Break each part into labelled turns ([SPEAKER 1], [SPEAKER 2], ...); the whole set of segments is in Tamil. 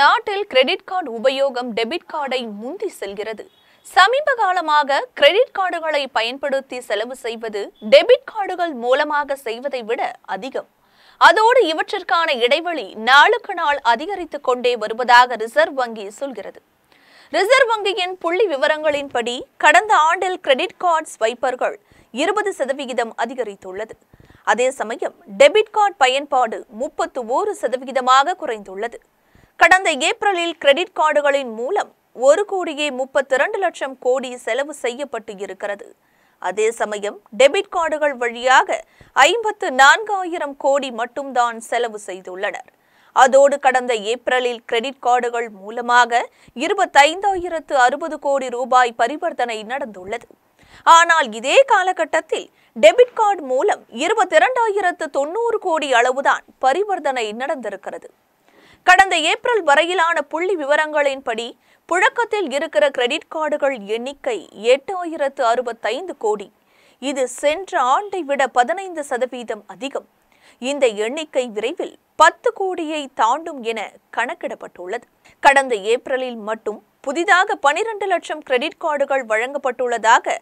[SPEAKER 1] நாட்டில் கிரெடிட் கார்டு உபயோகம் டெபிட் கார்டை முந்தி செல்கிறது சமீப காலமாக கிரெடிட் கார்டுகளை பயன்படுத்தி செலவு செய்வது டெபிட் கார்டுகள் மூலமாக செய்வதை விட அதிகம் அதோடு இவற்றிற்கான இடைவெளி நாளுக்கு நாள் அதிகரித்துக் கொண்டே வருவதாக ரிசர்வ் வங்கி சொல்கிறது ரிசர்வ் வங்கியின் புள்ளி விவரங்களின்படி கடந்த ஆண்டில் கிரெடிட் கார்டு வைப்பர்கள் இருபது சதவிகிதம் அதிகரித்துள்ளது அதே சமயம் டெபிட் கார்டு பயன்பாடு முப்பத்து ஓரு சதவிகிதமாக குறைந்துள்ளது கடந்த ஏப்ரலில் கிரெடிட் கார்டுகளின் மூலம் ஒரு கோடியே முப்பத்தி இரண்டு லட்சம் கோடி செலவு செய்யப்பட்டு இருக்கிறது அதே சமயம் டெபிட் கார்டுகள் வழியாக ஐம்பத்து நான்காயிரம் கோடி மட்டும்தான் செலவு செய்துள்ளனர் அதோடு கடந்த ஏப்ரலில் கிரெடிட் கார்டுகள் மூலமாக இருபத்தைந்தாயிரத்து அறுபது கோடி ரூபாய் பரிவர்த்தனை நடந்துள்ளது ஆனால் இதே காலகட்டத்தில் டெபிட் கார்டு மூலம் இருபத்தி இரண்டாயிரத்து தொண்ணூறு கோடி அளவுதான் பரிவர்த்தனை நடந்திருக்கிறது கடந்த ஏப்ரல் வரையிலான புள்ளி விவரங்களின்படி புழக்கத்தில் இருக்கிற கிரெடிட் கார்டுகள் எண்ணிக்கை எட்டாயிரத்து அறுபத்தைந்து கோடி இது சென்ற ஆண்டை விட பதினைந்து சதவீதம் அதிகம் இந்த எண்ணிக்கை விரைவில் பத்து கோடியை தாண்டும் என கணக்கிடப்பட்டுள்ளது கடந்த ஏப்ரலில் மட்டும் புதிதாக பனிரெண்டு லட்சம் கிரெடிட் கார்டுகள் வழங்கப்பட்டுள்ளதாக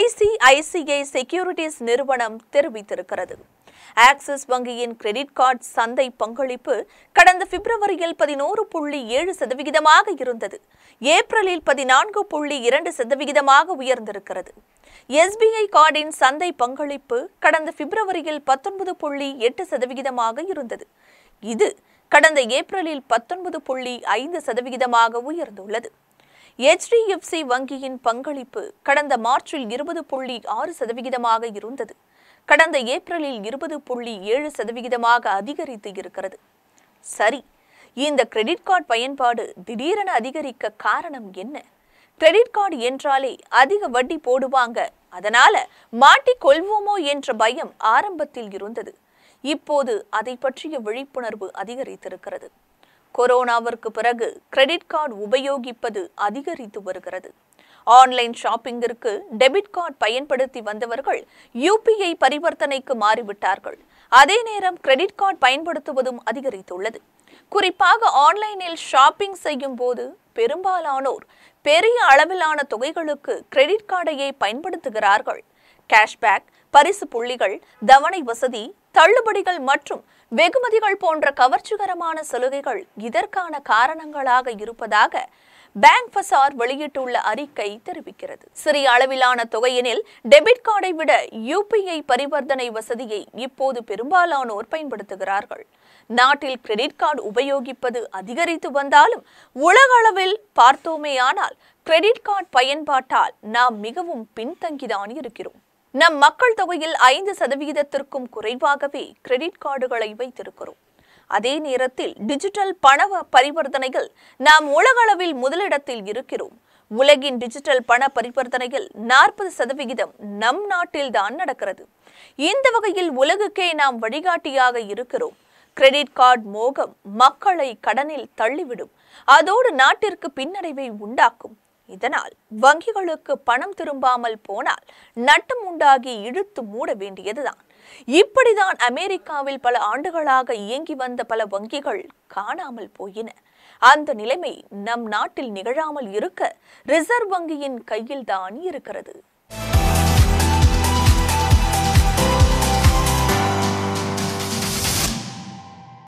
[SPEAKER 1] ஐசிஐசிஐ செக்யூரிட்டிஸ் நிறுவனம் தெரிவித்திருக்கிறது ஆக்சிஸ் வங்கியின் கிரெடிட் கார்டு சந்தை பங்களிப்பு கடந்த பிப்ரவரியில் பதினோரு புள்ளி ஏழு சதவிகிதமாக இருந்தது ஏப்ரலில் பதினான்கு புள்ளி இரண்டு சதவிகிதமாக உயர்ந்திருக்கிறது எஸ்பிஐ கார்டின் சந்தை பங்களிப்பு கடந்த பிப்ரவரியில் பத்தொன்பது புள்ளி எட்டு சதவிகிதமாக இருந்தது இது கடந்த ஏப்ரலில் பத்தொன்பது புள்ளி ஐந்து சதவிகிதமாக உயர்ந்துள்ளது ஹெச்டிஎஃப்சி வங்கியின் பங்களிப்பு கடந்த மார்ச்சில் இருபது புள்ளி ஆறு சதவிகிதமாக இருந்தது கடந்த ஏப்ரலில் இருபது புள்ளி ஏழு சதவிகிதமாக அதிகரித்து இருக்கிறது சரி இந்த கிரெடிட் கார்டு பயன்பாடு திடீரென அதிகரிக்க காரணம் என்ன கிரெடிட் கார்டு என்றாலே அதிக வட்டி போடுவாங்க அதனால மாட்டிக்கொள்வோமோ என்ற பயம் ஆரம்பத்தில் இருந்தது இப்போது அதை பற்றிய விழிப்புணர்வு அதிகரித்திருக்கிறது கொரோனாவிற்கு பிறகு கிரெடிட் கார்டு உபயோகிப்பது அதிகரித்து வருகிறது ஆன்லைன் ஷாப்பிங்கிற்கு டெபிட் கார்டு பயன்படுத்தி வந்தவர்கள் யூபிஐ பரிவர்த்தனைக்கு மாறிவிட்டார்கள் அதே நேரம் கிரெடிட் கார்டு பயன்படுத்துவதும் அதிகரித்துள்ளது குறிப்பாக ஆன்லைனில் ஷாப்பிங் செய்யும் போது பெரும்பாலானோர் பெரிய அளவிலான தொகைகளுக்கு கிரெடிட் கார்டையே பயன்படுத்துகிறார்கள் கேஷ்பேக் பரிசு புள்ளிகள் தவணை வசதி தள்ளுபடிகள் மற்றும் வெகுமதிகள் போன்ற கவர்ச்சிகரமான சலுகைகள் இதற்கான காரணங்களாக இருப்பதாக பேங்க் பசார் வெளியிட்டுள்ள அறிக்கை தெரிவிக்கிறது சிறிய அளவிலான தொகையினில் டெபிட் கார்டை விட யூபிஐ பரிவர்த்தனை வசதியை இப்போது பெரும்பாலானோர் பயன்படுத்துகிறார்கள் நாட்டில் கிரெடிட் கார்டு உபயோகிப்பது அதிகரித்து வந்தாலும் உலக அளவில் பார்த்தோமேயானால் கிரெடிட் கார்டு பயன்பாட்டால் நாம் மிகவும் பின்தங்கிதான் இருக்கிறோம் நம் மக்கள் தொகையில் ஐந்து சதவிகிதத்திற்கும் குறைவாகவே கிரெடிட் கார்டுகளை வைத்திருக்கிறோம் அதே நேரத்தில் டிஜிட்டல் பண பரிவர்த்தனைகள் நாம் உலகளவில் முதலிடத்தில் இருக்கிறோம் உலகின் டிஜிட்டல் பண பரிவர்த்தனைகள் நாற்பது சதவிகிதம் நம் நாட்டில் தான் நடக்கிறது இந்த வகையில் உலகுக்கே நாம் வழிகாட்டியாக இருக்கிறோம் கிரெடிட் கார்டு மோகம் மக்களை கடனில் தள்ளிவிடும் அதோடு நாட்டிற்கு பின்னடைவை உண்டாக்கும் இதனால் வங்கிகளுக்கு பணம் திரும்பாமல் போனால் நட்டம் உண்டாகி இழுத்து மூட வேண்டியதுதான் இப்படிதான் அமெரிக்காவில் பல ஆண்டுகளாக இயங்கி வந்த பல வங்கிகள் காணாமல் போயின அந்த நிலைமை நம் நாட்டில் நிகழாமல் இருக்க ரிசர்வ் வங்கியின் கையில் தான் இருக்கிறது